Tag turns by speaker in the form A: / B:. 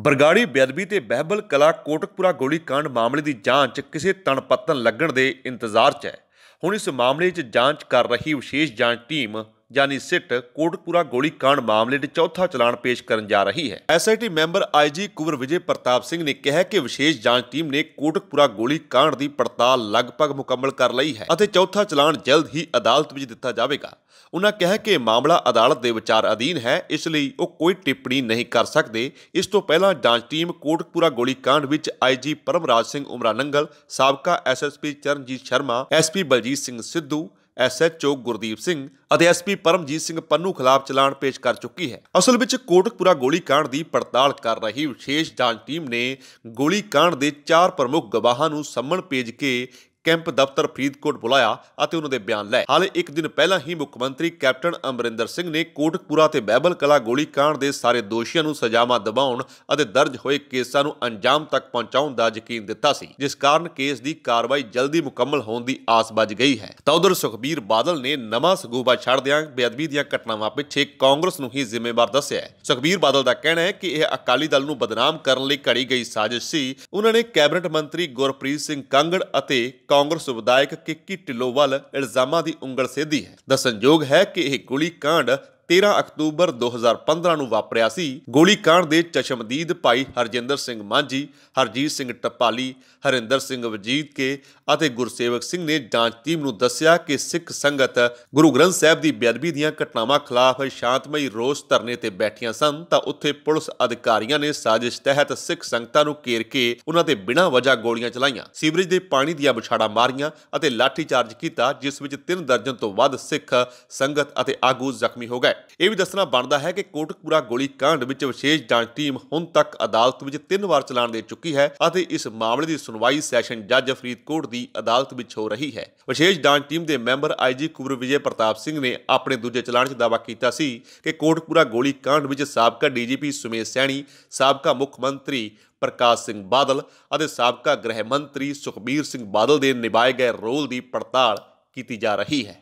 A: ਬਰਗਾੜੀ ਬੇਅਦਬੀ ਤੇ ਬਹਿਬਲ ਕਲਾ ਕੋਟਕਪੁਰਾ ਗੋਲੀकांड ਮਾਮਲੇ ਦੀ ਜਾਂਚ ਕਿਸੇ ਤਣਪਤਨ ਲੱਗਣ ਦੇ ਇੰਤਜ਼ਾਰ 'ਚ ਹੈ ਹੁਣ ਇਸ ਮਾਮਲੇ 'ਚ ਜਾਂਚ ਕਰ ਰਹੀ ਵਿਸ਼ੇਸ਼ ਜਾਂਚ ਟੀਮ ਜਾਨੀ ਸਿੱਟ ਕੋਟਪੂਰਾ ਗੋਲੀकांड ਮਾਮਲੇ ਦੇ ਚੌਥਾ ਚਲਾਨ ਪੇਸ਼ ਕਰਨ ਜਾ ਰਹੀ ਹੈ SIT member IG Kunwar Vijay Pratap Singh ਨੇ ਕਿਹਾ ਕਿ ਵਿਸ਼ੇਸ਼ ਜਾਂਚ ਟੀਮ ਨੇ ਕੋਟਕਪੂਰਾ ਗੋਲੀकांड ਦੀ ਪੜਤਾਲ ਲਗਭਗ ਮੁਕੰਮਲ ਕਰ ਲਈ ਹੈ ਅਤੇ ਚੌਥਾ ਚਲਾਨ ਜਲਦ ਹੀ ਅਦਾਲਤ ਵਿੱਚ ਦਿੱਤਾ ਜਾਵੇਗਾ ਉਹਨਾਂ ਕਿਹਾ ਕਿ ਮਾਮਲਾ ਅਦਾਲਤ ਦੇ ਵਿਚਾਰ ਅਧੀਨ ਹੈ ਇਸ ਲਈ ਉਹ ਕੋਈ ਟਿੱਪਣੀ ਨਹੀਂ ਕਰ ਸਕਦੇ ਇਸ ਤੋਂ ਪਹਿਲਾਂ ਜਾਂਚ ਟੀਮ ਕੋਟਕਪੂਰਾ ਗੋਲੀकांड ਵਿੱਚ ਆਈਜੀ ਪਰਮਰਾਜ ਸਿੰਘ ਉਮਰਾਨੰਗਲ ਸਾਬਕਾ SSP Charanjit Sharma SP Baljit Singh Sidhu SHO Gurdeep Singh ਅਤੇ ਐਸਪੀ ਪਰਮਜੀਤ ਸਿੰਘ ਪੰਨੂ ਖਿਲਾਫ ਚਲਾਨ ਪੇਸ਼ ਕਰ ਚੁੱਕੀ ਹੈ ਅਸਲ ਵਿੱਚ ਕੋਟਕਪੂਰਾ ਕਾਂਡ ਦੀ ਪੜਤਾਲ ਕਰ ਰਹੀ ਵਿਸ਼ੇਸ਼ ਜਾਂਚ ਟੀਮ ਨੇ ਗੋਲੀ ਕਾਂਡ ਦੇ ਚਾਰ ਪ੍ਰਮੁੱਖ ਗਵਾਹਾਂ ਨੂੰ ਸੰਮਣ ਭੇਜ ਕੇ ਕੈਂਪ ਦਫ਼ਤਰ ਫਰੀਦਕੋਟ ਬੁਲਾਇਆ ਅਤੇ ਉਹਨਾਂ ਦੇ ਬਿਆਨ ਲਏ ਹਾਲੇ ਇੱਕ ਦਿਨ ਪਹਿਲਾਂ ਹੀ ਮੁੱਖ ਮੰਤਰੀ ਕੈਪਟਨ ਅਮਰਿੰਦਰ ਸਿੰਘ ਨੇ ਕੋਟਕਪੂਰਾ ਤੇ ਬਹਿਬਲ ਕਲਾ ਗੋਲੀ ਕਾਂਡ ਦੇ ਸਾਰੇ ਦੋਸ਼ੀਆਂ ਨੂੰ ਸਜ਼ਾਵਾਂ ਦਿਵਾਉਣ ਅਤੇ ਦਰਜ ਹੋਏ ਕੇਸਾਂ ਨੂੰ ਅੰਜਾਮ ਤੱਕ ਪਹੁੰਚਾਉਣ ਦਾ ਯਕੀਨ ਦਿੱਤਾ ਸੀ ਜਿਸ ਕਾਰਨ ਕੇਸ ਦੀ ਕਾਰਵਾਈ ਜਲਦੀ ਮੁਕੰਮਲ ਹੋਣ ਦੀ ਆਸ ਵੱਜ ਗਈ ਹੈ ਤਾਂ ਉਧਰ ਸੁਖਬੀਰ ਬਾਦਲ ਨੇ ਨਵਾਂ ਸਗੂਬਾ ਛੱਡ ਦਿਆਂ ਬੇਅਦਬੀ ਦੀਆਂ ਘਟਨਾਵਾਂ ਪਿੱਛੇ ਕਾਂਗਰਸ ਨੂੰ ਹੀ ਜ਼ਿੰਮੇਵਾਰ ਦੱਸਿਆ ਸੁਖਬੀਰ ਬਾਦਲ ਦਾ ਕਹਿਣਾ ਹੈ ਕਿ ਇਹ ਅਕਾਲੀ ਦਲ ਨੂੰ ਬਦਨਾਮ ਕਰਨ ਲਈ ਘੜੀ ਗਈ ਸਾਜ਼ਿਸ਼ ਸੀ ਉਹਨਾਂ ਨੇ ਕੈਬਨਿਟ ਮੰਤਰੀ ਗੁਰਪ੍ਰੀਤ ਸਿੰਘ ਕਾਂਗੜ ਅਤੇ ਕਾਂਗਰਸ ਵਿਧਾਇਕ ਕਿੱਕੀ ਢਿੱਲੋਵਾਲ ਇਲਜ਼ਾਮਾਂ ਦੀ ਉਂਗਲ ਸੇਧੀ ਹੈ ਦਸਨਯੋਗ ਹੈ ਕਿ ਇਹ ਗੋਲੀ ਕਾਂਡ 13 ਅਕਤੂਬਰ 2015 ਨੂੰ ਵਾਪਰਿਆ ਸੀ ਗੋਲੀ ਕਾਂਡ ਦੇ ਚਸ਼ਮਦੀਦ ਭਾਈ ਹਰਜਿੰਦਰ ਸਿੰਘ ਮਾਂਜੀ ਹਰਜੀਤ ਸਿੰਘ ਟੱਪਾਲੀ ਹਰਿੰਦਰ ਸਿੰਘ ਵਜੀਦ ਕੇ ਅਤੇ ਗੁਰਸੇਵਕ ਸਿੰਘ ਨੇ ਜਾਂਚ ਟੀਮ ਨੂੰ ਦੱਸਿਆ ਕਿ ਸਿੱਖ ਸੰਗਤ ਗੁਰੂ ਗ੍ਰੰਥ ਸਾਹਿਬ ਦੀ ਬੇਅਦਬੀ ਦੀਆਂ ਘਟਨਾਵਾਂ ਖਿਲਾਫ ਸ਼ਾਂਤਮਈ ਰੋਸ ਧਰਨੇ ਤੇ ਬੈਠੀਆਂ ਸਨ ਤਾਂ ਉੱਥੇ ਪੁਲਿਸ ਅਧਿਕਾਰੀਆਂ ਨੇ ਸਾਜ਼ਿਸ਼ ਤਹਿਤ ਸਿੱਖ ਸੰਗਤਾਂ ਨੂੰ ਘੇਰ ਕੇ ਉਹਨਾਂ ਤੇ ਬਿਨਾਂ ਵਜ੍ਹਾ ਗੋਲੀਆਂ ਚਲਾਈਆਂ ਸੀਵਰੇਜ ਦੇ ਪਾਣੀ ਦੀਆਂ ਬਿਛਾੜਾ ਮਾਰੀਆਂ ਅਤੇ ਲਾਠੀ ਚਾਰਜ ਕੀਤਾ ਜਿਸ ਵਿੱਚ ਤਿੰਨ ਦਰਜਨ ਤੋਂ ਵੱਧ ਸਿੱਖ ਸੰਗਤ ਅਤੇ ਆਗੂ ਜ਼ਖਮੀ ਹੋ ਗਏ ਇਹ ਵੀ ਦੱਸਣਾ ਬਣਦਾ ਹੈ ਕਿ ਕੋਟਕਪੂਰਾ ਗੋਲੀ ਕਾਂਡ ਵਿੱਚ ਵਿਸ਼ੇਸ਼ ਜਾਂਚ ਟੀਮ ਹੁਣ ਤੱਕ ਅਦਾਲਤ ਵਿੱਚ ਤਿੰਨ ਵਾਰ ਚਲਾਨ ਦੇ ਚੁੱਕੀ ਹੈ ਅਤੇ ਇਸ ਮਾਮਲੇ ਦੀ ਸੁਣਵਾਈ ਸੈਸ਼ਨ ਜੱਜ ਫਰੀਦਕੋਟ ਦੀ ਅਦਾਲਤ ਵਿੱਚ ਹੋ ਰਹੀ ਹੈ ਵਿਸ਼ੇਸ਼ ਜਾਂਚ ਟੀਮ ਦੇ ਮੈਂਬਰ ਆਈਜੀ ਕੁਬਰ ਵਿਜੇ ਪ੍ਰਤਾਪ ਸਿੰਘ ਨੇ ਆਪਣੇ ਦੂਜੇ ਚਲਾਨ 'ਚ ਦਾਅਵਾ ਕੀਤਾ ਸੀ ਕਿ ਕੋਟਕਪੂਰਾ ਗੋਲੀ ਕਾਂਡ ਵਿੱਚ ਸਾਬਕਾ ਡੀਜੀਪੀ ਸੁਮੇਸ਼ ਸੈਣੀ ਸਾਬਕਾ ਮੁੱਖ ਮੰਤਰੀ ਪ੍ਰਕਾਸ਼ ਸਿੰਘ ਬਾਦਲ ਅਤੇ ਸਾਬਕਾ ਗ੍ਰਹਿ ਮੰਤਰੀ ਸੁਖਬੀਰ ਸਿੰਘ ਬਾਦਲ ਦੇ ਨਿਭਾਏ ਗਏ ਰੋਲ ਦੀ ਪੜਤਾਲ ਕੀਤੀ ਜਾ ਰਹੀ ਹੈ